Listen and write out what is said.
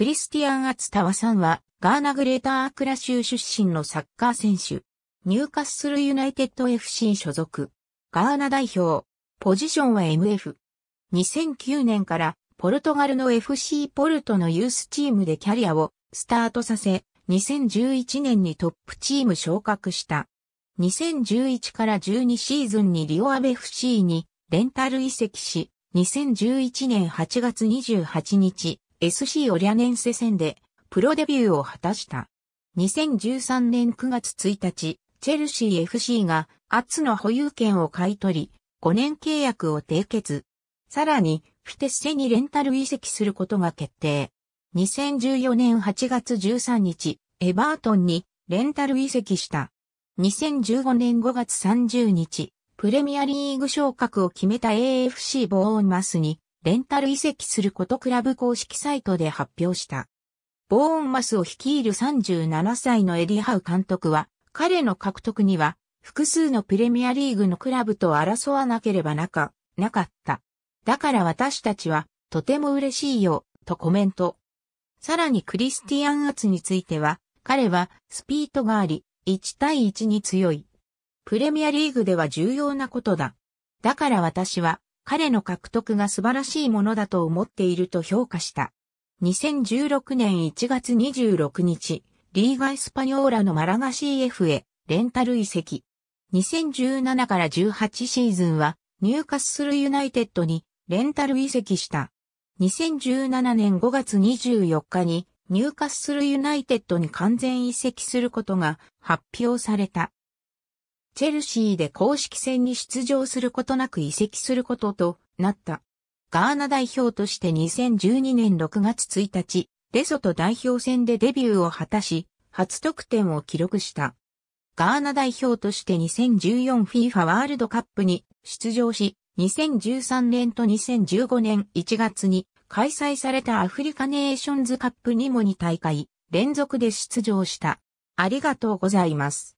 クリスティアン・アツタワさんは、ガーナグレーターアクラ州出身のサッカー選手。ニューカッスル・ユナイテッド FC 所属。ガーナ代表。ポジションは MF。2009年からポルトガルの FC ポルトのユースチームでキャリアをスタートさせ、2011年にトップチーム昇格した。2011から12シーズンにリオアベ FC にレンタル移籍し、2011年8月28日、SC オリャネンセ戦でプロデビューを果たした。2013年9月1日、チェルシー FC がアッツの保有権を買い取り、5年契約を締結。さらに、フィテッセにレンタル移籍することが決定。2014年8月13日、エバートンにレンタル移籍した。2015年5月30日、プレミアリーグ昇格を決めた AFC ボーンマスにレンタル移籍することクラブ公式サイトで発表した。ボーンマスを率いる37歳のエディ・ハウ監督は、彼の獲得には、複数のプレミアリーグのクラブと争わなければなか、なかった。だから私たちは、とても嬉しいよ、とコメント。さらにクリスティアン・アツについては、彼はスピードがあり、1対1に強い。プレミアリーグでは重要なことだ。だから私は、彼の獲得が素晴らしいものだと思っていると評価した。2016年1月26日、リーガ・エスパニョーラのマラガ CF へレンタル移籍。2017から18シーズンは入荷するユナイテッドにレンタル移籍した。2017年5月24日に入荷するユナイテッドに完全移籍することが発表された。チェルシーで公式戦に出場することなく移籍することとなった。ガーナ代表として2012年6月1日、レソト代表戦でデビューを果たし、初得点を記録した。ガーナ代表として 2014FIFA ワールドカップに出場し、2013年と2015年1月に開催されたアフリカネーションズカップにも2大会連続で出場した。ありがとうございます。